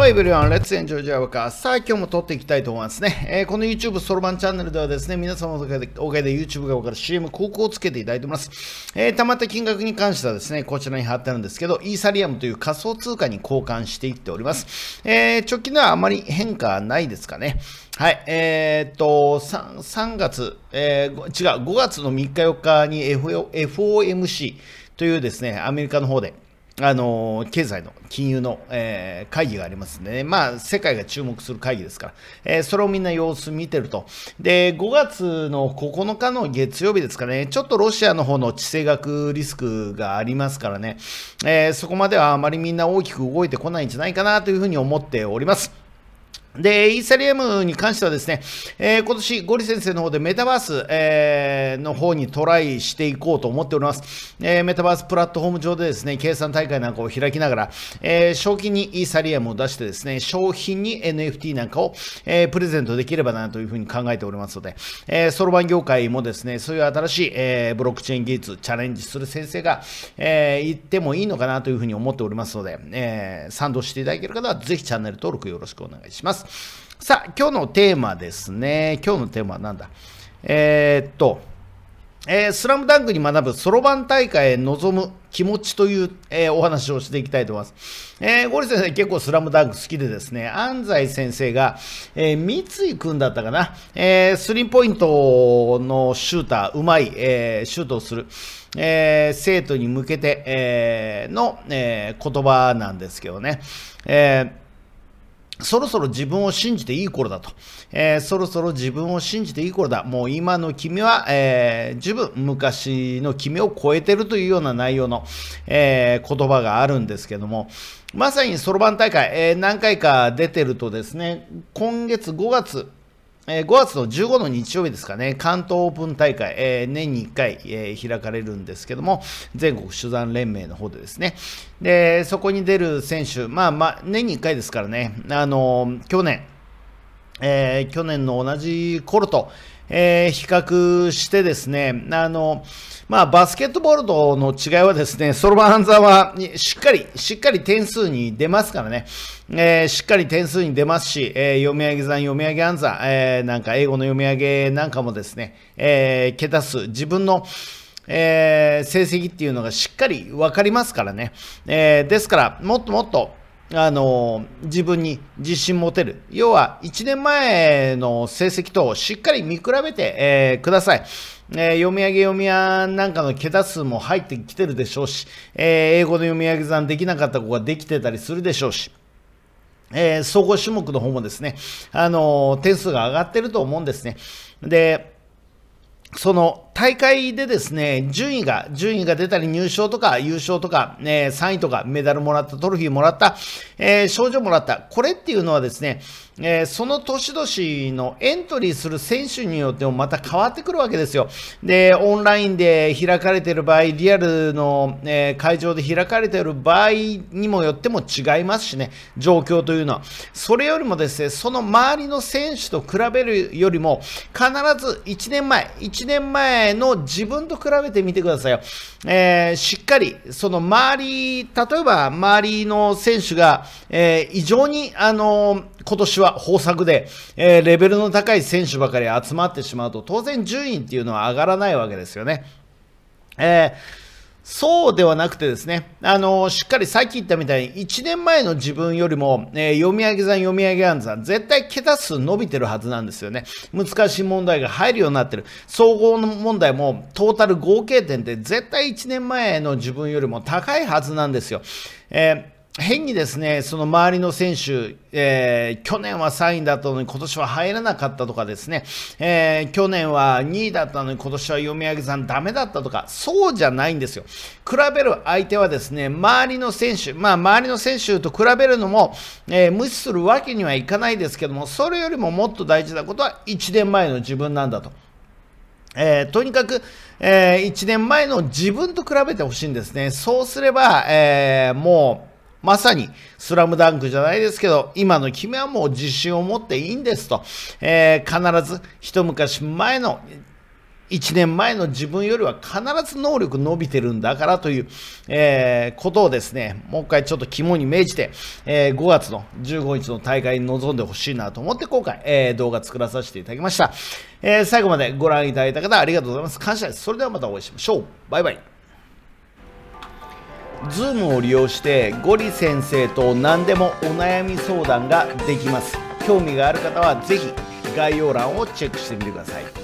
Hello everyone, let's enjoy さあ、今日も撮っていきたいと思いますね。えー、この YouTube そろばんチャンネルではですね、皆様のおかげで YouTube がから CM 広告をつけていただいております。えー、たまった金額に関してはですね、こちらに貼ってあるんですけど、イーサリアムという仮想通貨に交換していっております。えー、直近ではあまり変化ないですかね。はい、えー、っと3、3月、えー、違う、5月の3日4日に FOMC というですね、アメリカの方で、あの経済の金融の、えー、会議がありますね。まあ、世界が注目する会議ですから、えー、それをみんな様子見てると。で、5月の9日の月曜日ですかね、ちょっとロシアの方の地政学リスクがありますからね、えー、そこまではあまりみんな大きく動いてこないんじゃないかなというふうに思っております。で、イーサリアムに関してはですね、えー、今年、ゴリ先生の方でメタバース、えー、の方にトライしていこうと思っております、えー、メタバースプラットフォーム上でですね、計算大会なんかを開きながら、えー、賞金にイーサリアムを出してですね、商品に NFT なんかを、えプレゼントできればなというふうに考えておりますので、えろばん業界もですね、そういう新しい、えブロックチェーン技術、チャレンジする先生が、え言ってもいいのかなというふうに思っておりますので、え賛同していただける方は、ぜひチャンネル登録よろしくお願いします。。さあ、今日のテーマですね。今日のテーマは何だえー、っと、えー、スラムダンクに学ぶそろばん大会へ臨む気持ちという、えー、お話をしていきたいと思います。えー、ゴリ先生結構スラムダンク好きでですね、安西先生が、えー、三井君だったかな、えー、スリーポイントのシューター、うまい、えー、シュートをする、えー、生徒に向けて、えー、の、えー、言葉なんですけどね。えーそろそろ自分を信じていい頃だと、えー、そろそろ自分を信じていい頃だ。もう今の君は、えー、十分昔の君を超えてるというような内容の、えー、言葉があるんですけども、まさにそろばん大会、え何回か出てるとですね、今月5月、えー、5月の15の日曜日ですかね、関東オープン大会、えー、年に1回、えー、開かれるんですけども、全国取材連盟の方でですね、で、そこに出る選手、まあまあ、年に1回ですからね、あの去年、えー、去年の同じ頃と、えー、比較してですね、あの、まあ、バスケットボールとの違いはですね、ソロバンザはしっかり、しっかり点数に出ますからね、えー、しっかり点数に出ますし、えー、読み上げ算、読み上げ暗算、えー、なんか英語の読み上げなんかもですね、えー、桁数、自分の、えー、成績っていうのがしっかりわかりますからね、えー、ですから、もっともっと、あの、自分に自信持てる。要は、1年前の成績としっかり見比べて、えー、ください。えー、読み上げ読み上げなんかの桁数も入ってきてるでしょうし、えー、英語の読み上げ算できなかった子ができてたりするでしょうし、え総合種目の方もですね、あの点数が上がってると思うんですね。で、その、大会でですね、順位が、順位が出たり入賞とか優勝とか、えー、3位とかメダルもらった、トロフィーもらった、えー、賞状もらった、これっていうのはですね、えー、その年々のエントリーする選手によってもまた変わってくるわけですよ。で、オンラインで開かれている場合、リアルの、えー、会場で開かれている場合にもよっても違いますしね、状況というのは。それよりもですね、その周りの選手と比べるよりも、必ず1年前、1年前の自分と比べてみてくださいよ。えー、しっかり、その周り、例えば周りの選手が、えー、異常に、あのー、今年は豊作で、えー、レベルの高い選手ばかり集まってしまうと、当然順位っていうのは上がらないわけですよね。えーそうではなくてですね、あのしっかりさっき言ったみたいに、1年前の自分よりも、えー、読み上げ算、読み上げ暗算、絶対桁数伸びてるはずなんですよね。難しい問題が入るようになってる。総合の問題も、トータル合計点って絶対1年前の自分よりも高いはずなんですよ。えー変にですね、その周りの選手、えー、去年は3位だったのに今年は入らなかったとかですね、えー、去年は2位だったのに今年は読み上げさんダメだったとか、そうじゃないんですよ。比べる相手はですね、周りの選手、まあ周りの選手と比べるのも、えー、無視するわけにはいかないですけども、それよりももっと大事なことは1年前の自分なんだと。えー、とにかく、え1年前の自分と比べてほしいんですね。そうすれば、えもう、まさに、スラムダンクじゃないですけど、今の君はもう自信を持っていいんですと、えー、必ず一昔前の、1年前の自分よりは必ず能力伸びてるんだからという、えー、ことをですね、もう一回ちょっと肝に銘じて、えー、5月の15日の大会に臨んでほしいなと思って今回、えー、動画作らさせていただきました、え最後までご覧いただいた方ありがとうございます。感謝です。それではまたお会いしましょう。バイバイ。Zoom を利用してゴリ先生と何でもお悩み相談ができます興味がある方は是非概要欄をチェックしてみてください